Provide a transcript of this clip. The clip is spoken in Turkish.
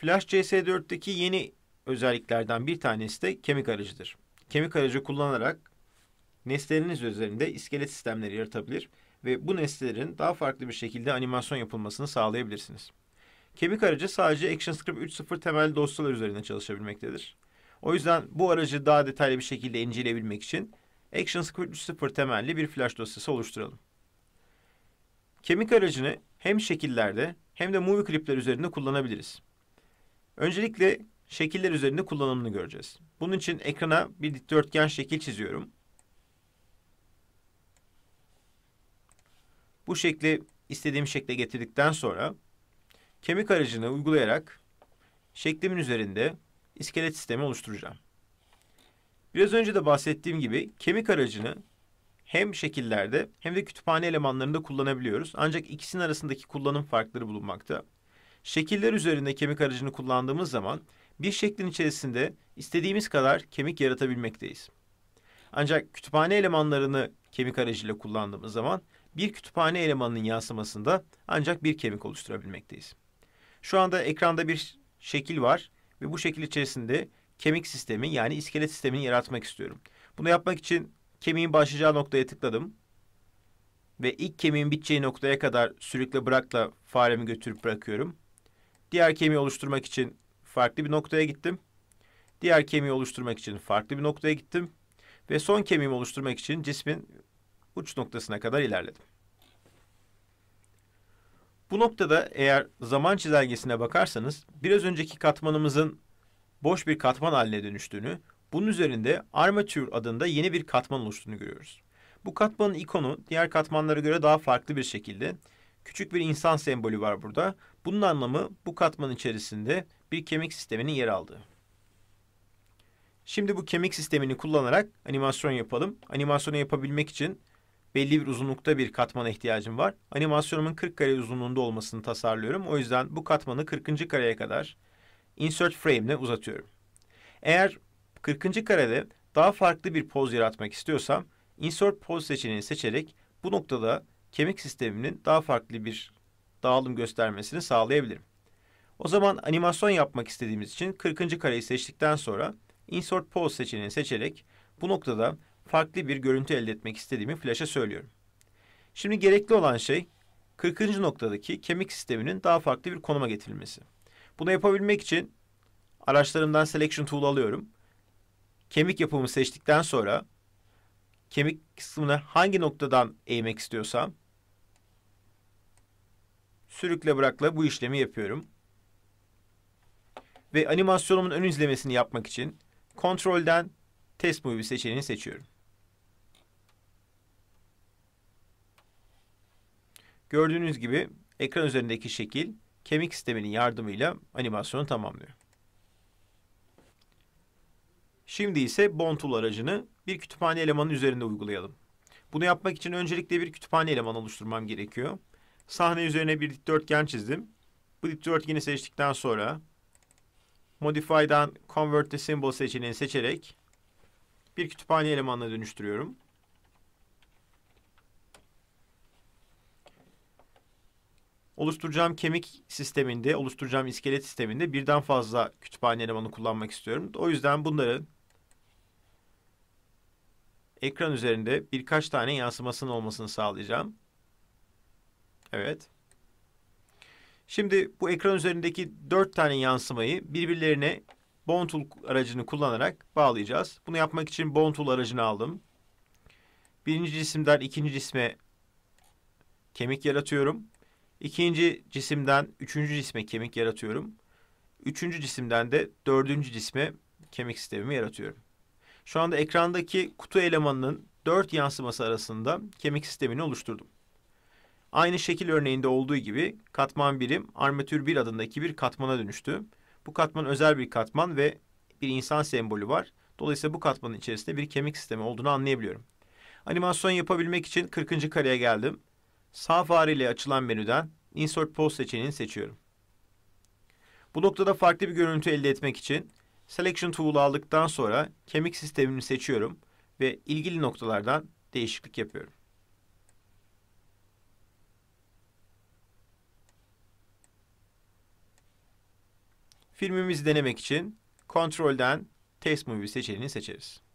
Flash CS4'teki yeni özelliklerden bir tanesi de kemik aracıdır. Kemik aracı kullanarak nesneleriniz üzerinde iskelet sistemleri yaratabilir ve bu nesnelerin daha farklı bir şekilde animasyon yapılmasını sağlayabilirsiniz. Kemik aracı sadece ActionScript 3.0 temel dosyalar üzerinde çalışabilmektedir. O yüzden bu aracı daha detaylı bir şekilde inceleyebilmek için ActionScript 3.0 temelli bir flash dosyası oluşturalım. Kemik aracını hem şekillerde hem de movie klipler üzerinde kullanabiliriz. Öncelikle şekiller üzerinde kullanımını göreceğiz. Bunun için ekrana bir dikdörtgen şekil çiziyorum. Bu şekli istediğim şekle getirdikten sonra kemik aracını uygulayarak şeklimin üzerinde iskelet sistemi oluşturacağım. Biraz önce de bahsettiğim gibi kemik aracını hem şekillerde hem de kütüphane elemanlarında kullanabiliyoruz. Ancak ikisinin arasındaki kullanım farkları bulunmakta. Şekiller üzerinde kemik aracını kullandığımız zaman bir şeklin içerisinde istediğimiz kadar kemik yaratabilmekteyiz. Ancak kütüphane elemanlarını kemik aracıyla kullandığımız zaman bir kütüphane elemanının yansımasında ancak bir kemik oluşturabilmekteyiz. Şu anda ekranda bir şekil var ve bu şekil içerisinde kemik sistemi yani iskelet sistemini yaratmak istiyorum. Bunu yapmak için kemiğin başlayacağı noktaya tıkladım ve ilk kemiğin biteceği noktaya kadar sürükle bırakla faremi götürüp bırakıyorum. Diğer kemiği oluşturmak için farklı bir noktaya gittim. Diğer kemiği oluşturmak için farklı bir noktaya gittim. Ve son kemiğimi oluşturmak için cismin uç noktasına kadar ilerledim. Bu noktada eğer zaman çizelgesine bakarsanız biraz önceki katmanımızın boş bir katman haline dönüştüğünü, bunun üzerinde armatür adında yeni bir katman oluştuğunu görüyoruz. Bu katmanın ikonu diğer katmanlara göre daha farklı bir şekilde Küçük bir insan sembolü var burada. Bunun anlamı bu katmanın içerisinde bir kemik sisteminin yer aldığı. Şimdi bu kemik sistemini kullanarak animasyon yapalım. Animasyonu yapabilmek için belli bir uzunlukta bir katmana ihtiyacım var. Animasyonumun 40 kare uzunluğunda olmasını tasarlıyorum. O yüzden bu katmanı 40. kareye kadar insert frame ile uzatıyorum. Eğer 40. karede daha farklı bir poz yaratmak istiyorsam insert poz seçeneğini seçerek bu noktada kemik sisteminin daha farklı bir dağılım göstermesini sağlayabilirim. O zaman animasyon yapmak istediğimiz için 40. kareyi seçtikten sonra Insert Pose seçeneğini seçerek bu noktada farklı bir görüntü elde etmek istediğimi Flash'a söylüyorum. Şimdi gerekli olan şey 40. noktadaki kemik sisteminin daha farklı bir konuma getirilmesi. Bunu yapabilmek için araçlarımdan Selection Tool alıyorum. Kemik yapımı seçtikten sonra kemik kısmını hangi noktadan eğmek istiyorsam sürükle bırakla bu işlemi yapıyorum. Ve animasyonumun ön izlemesini yapmak için kontrolden test movie seçeneğini seçiyorum. Gördüğünüz gibi ekran üzerindeki şekil kemik sisteminin yardımıyla animasyonu tamamlıyor. Şimdi ise Bontool aracını bir kütüphane elemanı üzerinde uygulayalım. Bunu yapmak için öncelikle bir kütüphane elemanı oluşturmam gerekiyor. Sahne üzerine bir dikdörtgen çizdim. Bu dikdörtgeni seçtikten sonra Modify'dan Convert to Symbol seçeneğini seçerek bir kütüphane elemanına dönüştürüyorum. Oluşturacağım kemik sisteminde, oluşturacağım iskelet sisteminde birden fazla kütüphane elemanı kullanmak istiyorum. O yüzden bunların ekran üzerinde birkaç tane yansımasının olmasını sağlayacağım. Evet. Şimdi bu ekran üzerindeki dört tane yansımayı birbirlerine Bone Tool aracını kullanarak bağlayacağız. Bunu yapmak için Bone Tool aracını aldım. Birinci cisimden ikinci cisme kemik yaratıyorum. İkinci cisimden üçüncü cisme kemik yaratıyorum. Üçüncü cisimden de dördüncü cisme kemik sistemimi yaratıyorum. Şu anda ekrandaki kutu elemanının dört yansıması arasında kemik sistemini oluşturdum. Aynı şekil örneğinde olduğu gibi katman birim armatür 1 adındaki bir katmana dönüştü. Bu katman özel bir katman ve bir insan sembolü var. Dolayısıyla bu katmanın içerisinde bir kemik sistemi olduğunu anlayabiliyorum. Animasyon yapabilmek için 40. kareye geldim. Sağ fare ile açılan menüden Insert Pose seçeneğini seçiyorum. Bu noktada farklı bir görüntü elde etmek için Selection Tool'u aldıktan sonra kemik sistemini seçiyorum ve ilgili noktalardan değişiklik yapıyorum. Filmimizi denemek için Kontrolden Test Movie seçeneğini seçeriz.